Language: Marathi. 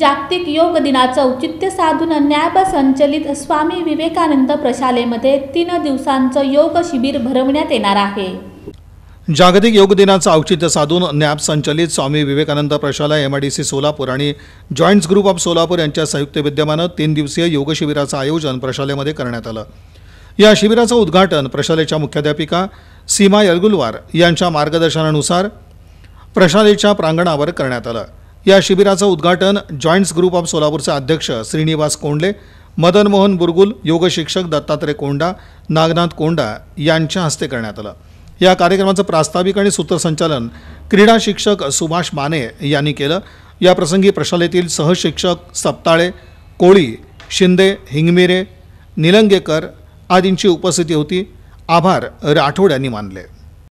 जागतिक योग दिनाचं औचित्य साधून नॅब संचलित स्वामी विवेकानंद प्रशालेमध्ये तीन दिवसांचं योग शिबिर भरवण्यात येणार आहे जागतिक योग दिनाचं औचित्य साधून नॅब संचलित स्वामी विवेकानंद प्रशाला M I D C Solapur आणि जॉईंट्स ग्रुप ऑफ सोलापूर यांच्या संयुक्त विद्यमानं तीन दिवसीय योग शिबिराचं आयोजन प्रशालेमध्ये करण्यात आलं या शिबिराचं उद्घाटन प्रशालेच्या मुख्याध्यापिका सीमा यलगुलवार यांच्या मार्गदर्शनानुसार प्रशालेच्या प्रांगणावर करण्यात आलं या शिबिराचं उद्घाटन जॉईंट्स ग्रुप ऑफ सोलापूरचे अध्यक्ष श्रीनिवास कोंडले मदन मोहन बुरगुल योग शिक्षक दत्तात्रय कोंडा नागनाथ कोंडा यांच्या हस्ते करण्यात आलं या कार्यक्रमाचं प्रास्ताविक आणि सूत्रसंचालन क्रीडा शिक्षक सुभाष माने यांनी केलं या प्रसंगी प्रशालेतील सहशिक्षक सप्ताळे कोळी शिंदे हिंगमिरे निलंगेकर आदींची उपस्थिती होती आभार राठोड यांनी मानले